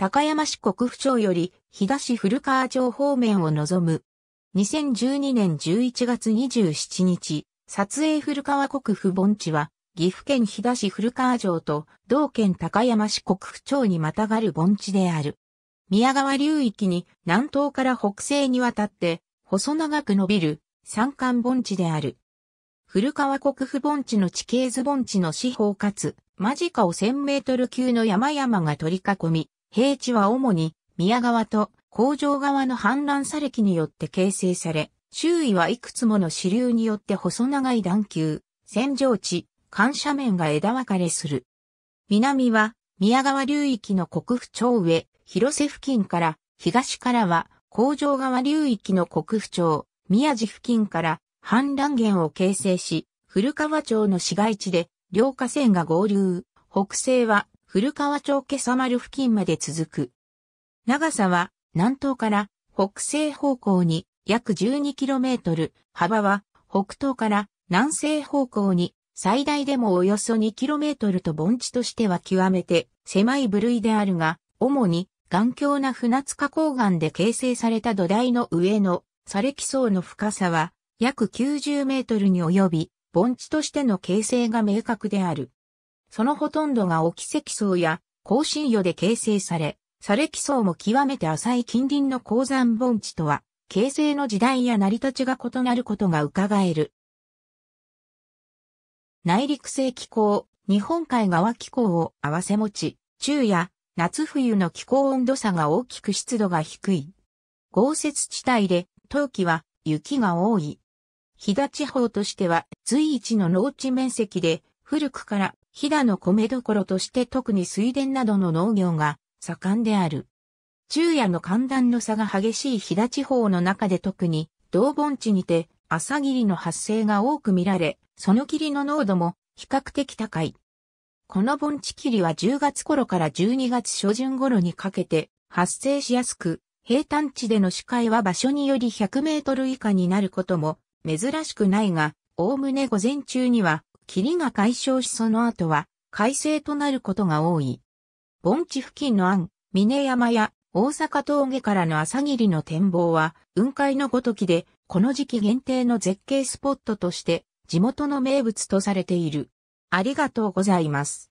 高山市国府町より東古川町方面を望む。2012年11月27日、撮影古川国府盆地は、岐阜県東市古川城と同県高山市国府町にまたがる盆地である。宮川流域に南東から北西にわたって細長く伸びる山間盆地である。古川国府盆地の地形図盆地の四方かつ間近を1000メートル級の山々が取り囲み、平地は主に宮川と工場側の氾濫砂礫によって形成され、周囲はいくつもの支流によって細長い段丘、扇状地、緩斜面が枝分かれする。南は宮川流域の国府町上、広瀬付近から、東からは工場側流域の国府町、宮地付近から氾濫源を形成し、古川町の市街地で両河川が合流。北西は古川町今朝丸付近まで続く。長さは南東から北西方向に約 12km、幅は北東から南西方向に最大でもおよそ 2km と盆地としては極めて狭い部類であるが、主に頑強な船塚港岸で形成された土台の上の砂礫層の深さは約90メートルに及び、盆地としての形成が明確である。そのほとんどが沖積層や高深余で形成され、砂礫層も極めて浅い近隣の鉱山盆地とは、形成の時代や成り立ちが異なることが伺える。内陸性気候、日本海側気候を合わせ持ち、昼夜、夏冬の気候温度差が大きく湿度が低い。豪雪地帯で、冬季は雪が多い。飛騨地方としては随一の農地面積で、古くから飛騨の米どころとして特に水田などの農業が盛んである。昼夜の寒暖の差が激しい飛騨地方の中で特に同盆地にて朝霧の発生が多く見られ、その霧の濃度も比較的高い。この盆地霧は10月頃から12月初旬頃にかけて発生しやすく、平坦地での視界は場所により100メートル以下になることも珍しくないが、おおむね午前中には霧が解消しその後は快晴となることが多い。盆地付近の安、峰山や大阪峠からの朝霧の展望は雲海のごときで、この時期限定の絶景スポットとして地元の名物とされている。ありがとうございます。